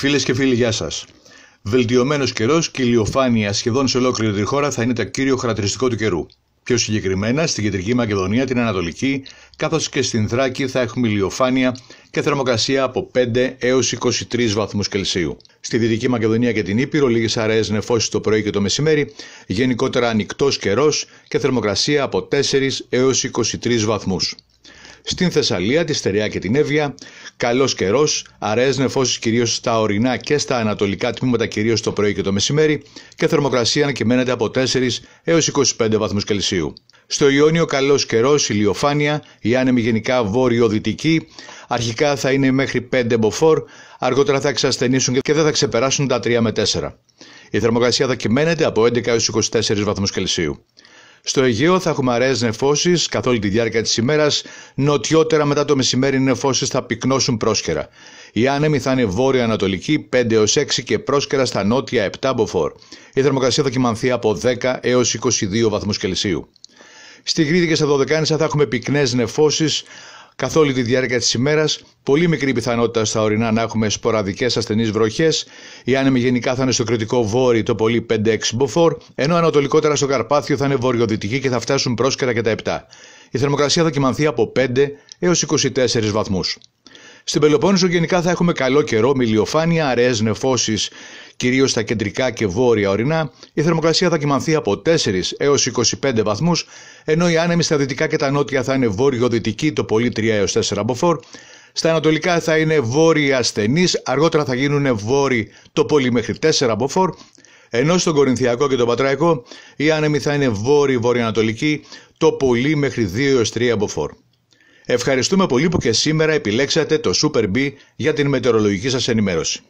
Φίλες και φίλοι, γεια σας. Βελτιωμένος καιρός και ηλιοφάνεια σχεδόν σε ολόκληρη τη χώρα θα είναι το κύριο χαρακτηριστικό του καιρού. Πιο συγκεκριμένα στην κεντρική Μακεδονία, την Ανατολική, καθώς και στην Θράκη θα έχουμε ηλιοφάνεια και θερμοκρασία από 5 έω 23 βαθμούς Κελσίου. Στη Δυτική Μακεδονία και την Ήπειρο, λίγες αραιές νεφώσεις το πρωί και το μεσημέρι, γενικότερα ανοιχτός καιρός και θερμοκρασία από 4 έω 23 βαθμούς. Στην Θεσσαλία, τη Στερεά και την Εύβοια, καλός καιρός, αραιές νεφώσεις κυρίως στα ορεινά και στα ανατολικά τμήματα, κυρίως το πρωί και το μεσημέρι, και θερμοκρασία ανακυμαίνεται από 4 έω 25 βαθμούς Κελσίου. Στο Ιόνιο, καλός καιρός, ηλιοφάνεια, η άνεμη γενικά βόρειο-δυτική, αρχικά θα είναι μέχρι 5 μποφόρ, αργότερα θα εξασθενήσουν και δεν θα ξεπεράσουν τα 3 με 4. Η θερμοκρασία θα κυμαίνεται από 11 έως 24 βαθμούς Κελσίου. Στο Αιγαίο θα έχουμε αραιές νεφώσεις καθ' όλη τη διάρκεια της ημέρας, νοτιότερα μετά το μεσημέρι οι νεφώσεις θα πυκνώσουν πρόσκαιρα. Οι άνεμοι θα ειναι βορεια βόρεια-ανατολική 5 έω 6 και πρόσκαιρα στα νότια 7 μποφόρ. Η θερμοκρασία θα κοιμανθεί από 10 έω 22 βαθμούς Κελσίου. Στη Κρήτη και στα Δωδεκάνησα θα έχουμε πυκνές νεφώσεις, Καθ' όλη τη διάρκεια της ημέρας, πολύ μικρή πιθανότητα στα ορεινά να έχουμε σποραδικές ασθενείς βροχές. Οι άνεμοι γενικά θα είναι στο κριτικό βόρειο το πολύ 5-6 μποφόρ, ενώ ανατολικότερα στο Καρπάθιο θα είναι βορειοδυτική και θα φτάσουν πρόσκαιρα και τα 7. Η θερμοκρασία θα κοιμανθεί από 5 έω 24 βαθμούς. Στην Πελοπόννησο γενικά θα έχουμε καλό καιρό, μιλιοφάνεια, αραιές νεφώσεις. Κυρίως στα κεντρικά και βόρεια ορεινά, η θερμοκρασία θα κοιμανθεί από 4 έω 25 βαθμούς, ενώ οι άνεμοι στα δυτικά και τα νότια θα είναι βόρειο-δυτική το πολύ 3 έω 4 μποφόρ, στα ανατολικά θα είναι βόρειοι ασθενής, αργότερα θα γίνουν βόρειοι το πολύ μέχρι 4 μποφόρ, ενώ στον Κορινθιακό και τον Πατραϊκό οι άνεμοι θα είναι βόρειο-βορειοανατολική το πολύ μέχρι 2-3 μποφόρ. Ευχαριστούμε πολύ που και σήμερα επιλέξατε το Super B για την μετεωρολογική σας ενημέρωση.